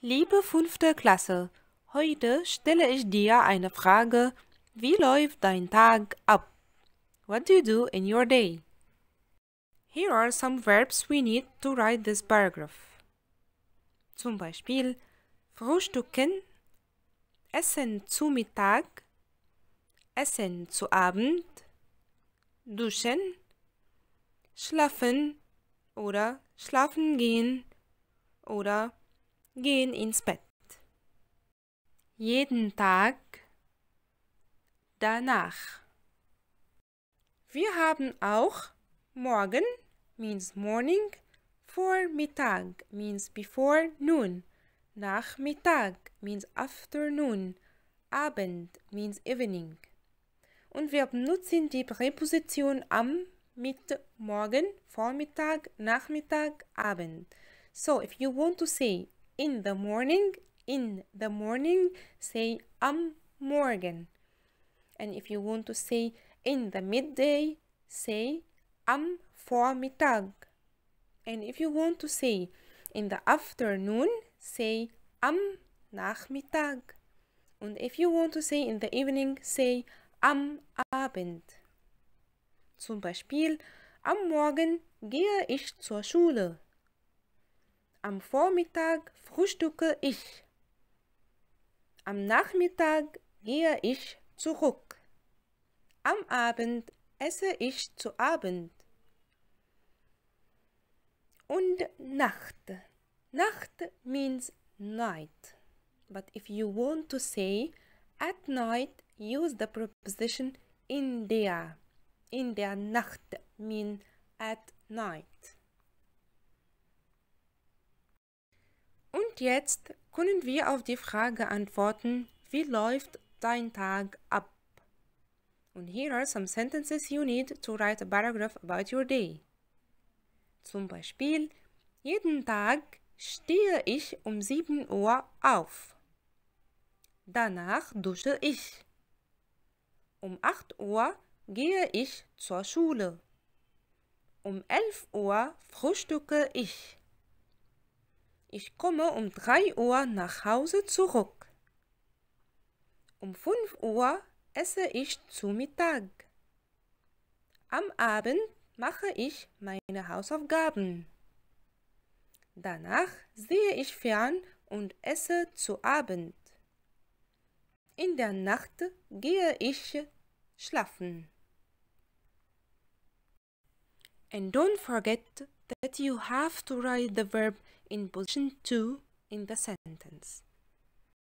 Liebe fünfte Klasse, heute stelle ich dir eine Frage. Wie läuft dein Tag ab? What do you do in your day? Here are some verbs we need to write this paragraph. Zum Beispiel Frühstücken, Essen zu Mittag, Essen zu Abend, Duschen, Schlafen oder Schlafen gehen oder gehen ins Bett. Jeden Tag danach. Wir haben auch morgen means morning, vormittag means before noon, nachmittag means afternoon, Abend means evening. Und wir benutzen die Präposition am mit morgen, Vormittag, Nachmittag, Abend. So, if you want to say in the morning, in the morning, say am Morgen. And if you want to say in the midday, say am Vormittag. And if you want to say in the afternoon, say am Nachmittag. And if you want to say in the evening, say am Abend. Zum Beispiel, am Morgen gehe ich zur Schule. Am Vormittag frühstücke ich. Am Nachmittag gehe ich zurück. Am Abend esse ich zu Abend. Und Nacht. Nacht means night. But if you want to say at night, use the preposition in der. In der Nacht means at night. Und jetzt können wir auf die Frage antworten, wie läuft dein Tag ab? Und here are some sentences you need to write a paragraph about your day. Zum Beispiel, jeden Tag stehe ich um 7 Uhr auf. Danach dusche ich. Um 8 Uhr gehe ich zur Schule. Um 11 Uhr frühstücke ich. Ich komme um 3 Uhr nach Hause zurück. Um 5 Uhr esse ich zu Mittag. Am Abend mache ich meine Hausaufgaben. Danach sehe ich fern und esse zu Abend. In der Nacht gehe ich schlafen. And don't forget that you have to write the verb in position two in the sentence.